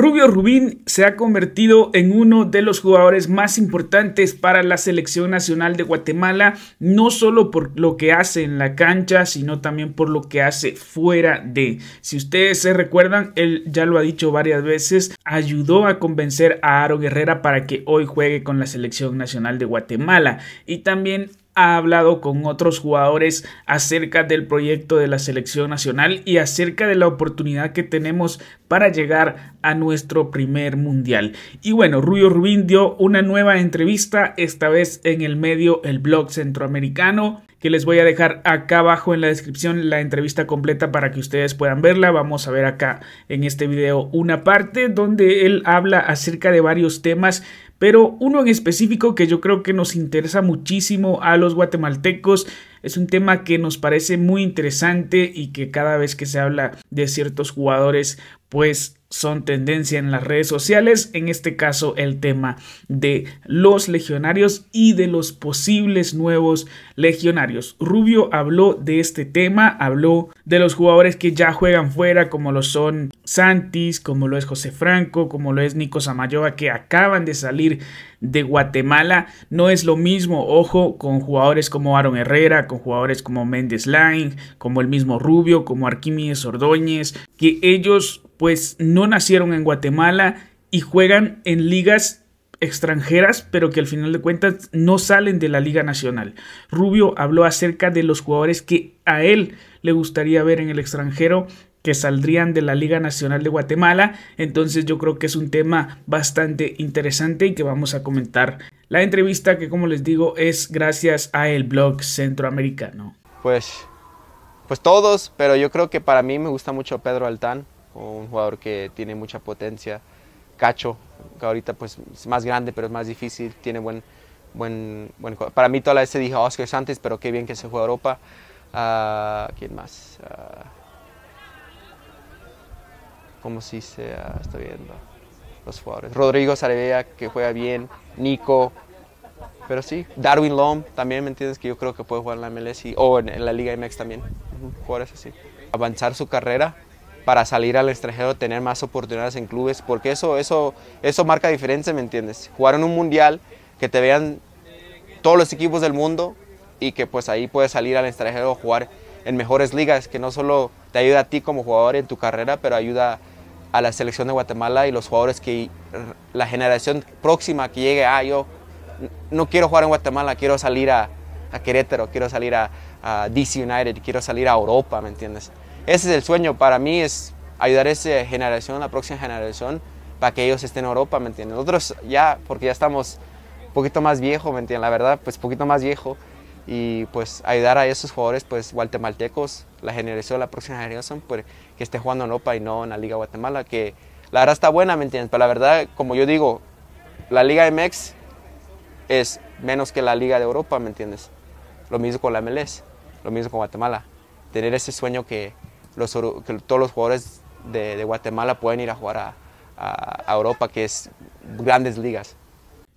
Rubio Rubín se ha convertido en uno de los jugadores más importantes para la selección nacional de Guatemala, no solo por lo que hace en la cancha, sino también por lo que hace fuera de. Si ustedes se recuerdan, él ya lo ha dicho varias veces, ayudó a convencer a Aro Guerrera para que hoy juegue con la selección nacional de Guatemala y también ha hablado con otros jugadores acerca del proyecto de la selección nacional y acerca de la oportunidad que tenemos para llegar a nuestro primer mundial. Y bueno, Rubio Rubín dio una nueva entrevista, esta vez en el medio El Blog Centroamericano que les voy a dejar acá abajo en la descripción la entrevista completa para que ustedes puedan verla. Vamos a ver acá en este video una parte donde él habla acerca de varios temas, pero uno en específico que yo creo que nos interesa muchísimo a los guatemaltecos. Es un tema que nos parece muy interesante y que cada vez que se habla de ciertos jugadores, pues son tendencia en las redes sociales, en este caso el tema de los legionarios y de los posibles nuevos legionarios. Rubio habló de este tema, habló de los jugadores que ya juegan fuera, como lo son Santis, como lo es José Franco, como lo es Nico Samayoa, que acaban de salir de Guatemala no es lo mismo, ojo, con jugadores como Aaron Herrera, con jugadores como Méndez Line, como el mismo Rubio, como Arquímedes Ordóñez, que ellos pues no nacieron en Guatemala y juegan en ligas extranjeras, pero que al final de cuentas no salen de la Liga Nacional. Rubio habló acerca de los jugadores que a él le gustaría ver en el extranjero que saldrían de la Liga Nacional de Guatemala. Entonces yo creo que es un tema bastante interesante y que vamos a comentar. La entrevista que como les digo es gracias a el blog centroamericano. Pues, pues todos, pero yo creo que para mí me gusta mucho Pedro Altán, un jugador que tiene mucha potencia. Cacho, que ahorita pues es más grande pero es más difícil, tiene buen... Buen, para mí toda la vez se dijo Oscar oh, Santos, pero qué bien que se juega a Europa. Ah, ¿Quién más? Ah, como si se estoy viendo los jugadores. Rodrigo Sarabia, que juega bien, Nico, pero sí, Darwin Lom también, ¿me entiendes? Que yo creo que puede jugar en la MLS y, o en, la Liga MX también, jugadores así. Avanzar su carrera para salir al extranjero, tener más oportunidades en clubes, porque eso, eso, eso marca diferencia, ¿me entiendes? Jugar en un mundial, que te vean todos los equipos del mundo y que pues ahí puedes salir al extranjero a jugar en mejores ligas, que no solo te ayuda a ti como jugador en tu carrera, pero ayuda a la selección de Guatemala y los jugadores que la generación próxima que llegue, ah, yo no quiero jugar en Guatemala, quiero salir a, Querétaro, quiero salir a, DC United, quiero salir a Europa, ¿me entiendes? Ese es el sueño para mí, es ayudar a esa generación, la próxima generación, para que ellos estén en Europa, ¿me entiendes? Nosotros ya, porque ya estamos un poquito más viejo, ¿me entiendes? La verdad, pues poquito más viejo, y pues ayudar a esos jugadores pues guatemaltecos, la generación, la próxima generación, pues, que esté jugando en Europa y no en la Liga Guatemala, que la verdad está buena, ¿me entiendes? Pero la verdad, como yo digo, la Liga MX es menos que la Liga de Europa, ¿me entiendes? Lo mismo con la MLS, lo mismo con Guatemala. Tener ese sueño que, todos los jugadores de, Guatemala pueden ir a jugar a Europa, que es grandes ligas.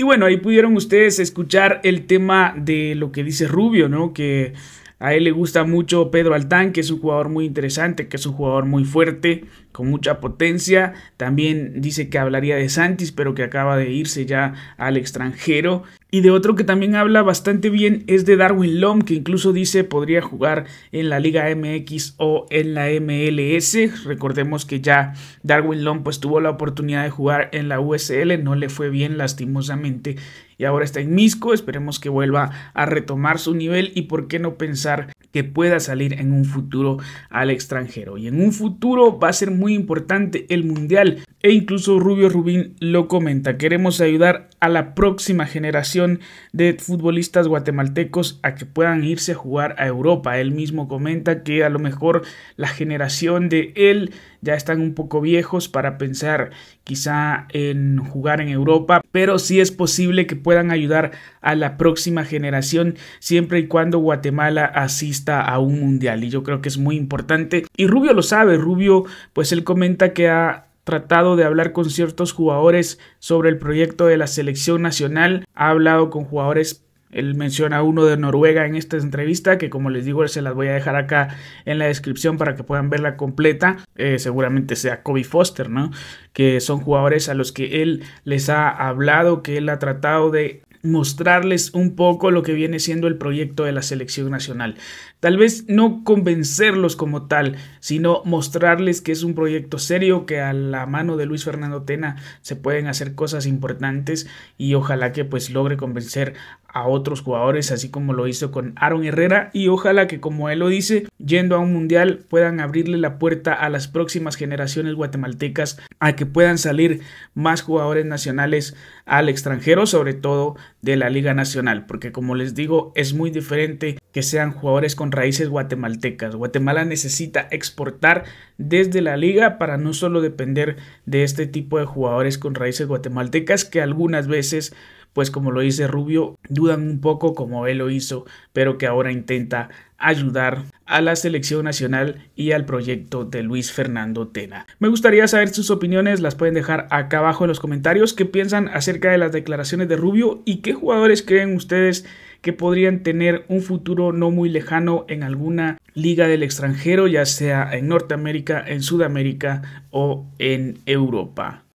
Y bueno, ahí pudieron ustedes escuchar el tema de lo que dice Rubio, ¿no? Que a él le gusta mucho Pedro Altán, que es un jugador muy interesante, que es un jugador muy fuerte, con mucha potencia. También dice que hablaría de Santis, pero que acaba de irse ya al extranjero. Y de otro que también habla bastante bien es de Darwin Lom, que incluso dice podría jugar en la Liga MX o en la MLS. Recordemos que ya Darwin Lom pues tuvo la oportunidad de jugar en la USL, no le fue bien lastimosamente y ahora está en Misco. Esperemos que vuelva a retomar su nivel y por qué no pensar que pueda salir en un futuro al extranjero. Y en un futuro va a ser muy importante el Mundial. E incluso Rubio Rubín lo comenta. Queremos ayudar a la próxima generación de futbolistas guatemaltecos a que puedan irse a jugar a Europa. Él mismo comenta que a lo mejor la generación de él ya están un poco viejos para pensar quizá en jugar en Europa, pero sí es posible que puedan ayudar a la próxima generación siempre y cuando Guatemala asista a un mundial y yo creo que es muy importante y Rubio lo sabe, Rubio pues él comenta que ha tratado de hablar con ciertos jugadores sobre el proyecto de la selección nacional, ha hablado con jugadores él menciona a uno de Noruega en esta entrevista, que como les digo, se las voy a dejar acá en la descripción para que puedan verla completa. Eh, seguramente sea Kobe Foster, ¿no? Que son jugadores a los que él les ha hablado, que él ha tratado de mostrarles un poco lo que viene siendo el proyecto de la selección nacional. Tal vez no convencerlos como tal, sino mostrarles que es un proyecto serio, que a la mano de Luis Fernando Tena se pueden hacer cosas importantes y ojalá que pues logre convencer a otros jugadores, así como lo hizo con Aaron Herrera, y ojalá que, como él lo dice, yendo a un mundial puedan abrirle la puerta a las próximas generaciones guatemaltecas a que puedan salir más jugadores nacionales al extranjero, sobre todo de la Liga Nacional, porque como les digo, es muy diferente que sean jugadores con raíces guatemaltecas. Guatemala necesita exportar desde la liga para no solo depender de este tipo de jugadores con raíces guatemaltecas que algunas veces pues como lo dice Rubio, dudan un poco como él lo hizo, pero que ahora intenta ayudar a la selección nacional y al proyecto de Luis Fernando Tena. Me gustaría saber sus opiniones, las pueden dejar acá abajo en los comentarios, qué piensan acerca de las declaraciones de Rubio y qué jugadores creen ustedes que podrían tener un futuro no muy lejano en alguna liga del extranjero, ya sea en Norteamérica, en Sudamérica o en Europa.